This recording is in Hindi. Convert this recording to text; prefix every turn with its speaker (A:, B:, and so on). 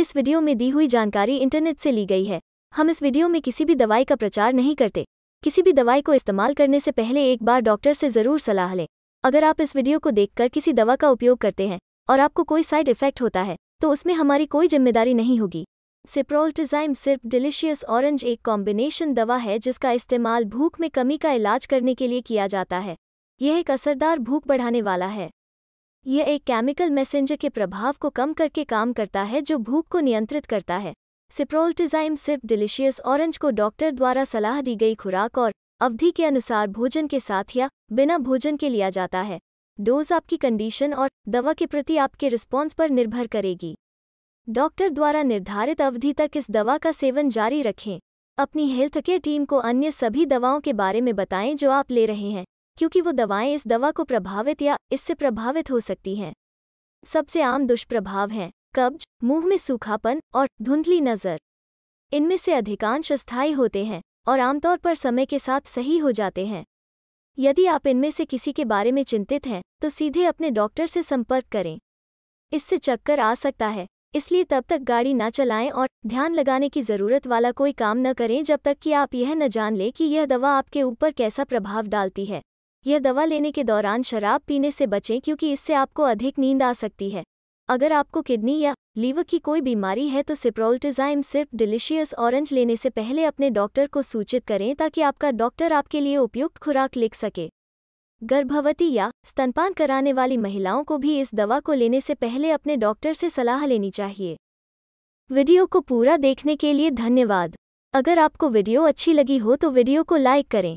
A: इस वीडियो में दी हुई जानकारी इंटरनेट से ली गई है हम इस वीडियो में किसी भी दवाई का प्रचार नहीं करते किसी भी दवाई को इस्तेमाल करने से पहले एक बार डॉक्टर से ज़रूर सलाह लें अगर आप इस वीडियो को देखकर किसी दवा का उपयोग करते हैं और आपको कोई साइड इफेक्ट होता है तो उसमें हमारी कोई जिम्मेदारी नहीं होगी सिप्रोल्टिजाइम सिर्फ डिलीशियस ऑरेंज एक कॉम्बिनेशन दवा है जिसका इस्तेमाल भूख में कमी का इलाज करने के लिए किया जाता है यह एक असरदार भूख बढ़ाने वाला है यह एक केमिकल मैसेंजर के प्रभाव को कम करके काम करता है जो भूख को नियंत्रित करता है सिप्रोल्टिजाइम सिर्फ डिलीशियस ऑरेंज को डॉक्टर द्वारा सलाह दी गई खुराक और अवधि के अनुसार भोजन के साथ या बिना भोजन के लिया जाता है डोज आपकी कंडीशन और दवा के प्रति आपके रिस्पॉन्स पर निर्भर करेगी डॉक्टर द्वारा निर्धारित अवधि तक इस दवा का सेवन जारी रखें अपनी हेल्थ केयर टीम को अन्य सभी दवाओं के बारे में बताएं जो आप ले रहे हैं क्योंकि वो दवाएं इस दवा को प्रभावित या इससे प्रभावित हो सकती हैं सबसे आम दुष्प्रभाव हैं कब्ज मुंह में सूखापन और धुंधली नज़र इनमें से अधिकांश स्थायी होते हैं और आमतौर पर समय के साथ सही हो जाते हैं यदि आप इनमें से किसी के बारे में चिंतित हैं तो सीधे अपने डॉक्टर से संपर्क करें इससे चक्कर आ सकता है इसलिए तब तक गाड़ी न चलाएं और ध्यान लगाने की ज़रूरत वाला कोई काम न करें जब तक कि आप यह न जान लें कि यह दवा आपके ऊपर कैसा प्रभाव डालती है यह दवा लेने के दौरान शराब पीने से बचें क्योंकि इससे आपको अधिक नींद आ सकती है अगर आपको किडनी या लीवर की कोई बीमारी है तो सिप्रोल्टिजाइम सिर्फ डिलीशियस ऑरेंज लेने से पहले अपने डॉक्टर को सूचित करें ताकि आपका डॉक्टर आपके लिए उपयुक्त खुराक लिख सके गर्भवती या स्तनपान कराने वाली महिलाओं को भी इस दवा को लेने से पहले अपने डॉक्टर से सलाह लेनी चाहिए वीडियो को पूरा देखने के लिए धन्यवाद अगर आपको वीडियो अच्छी लगी हो तो वीडियो को लाइक करें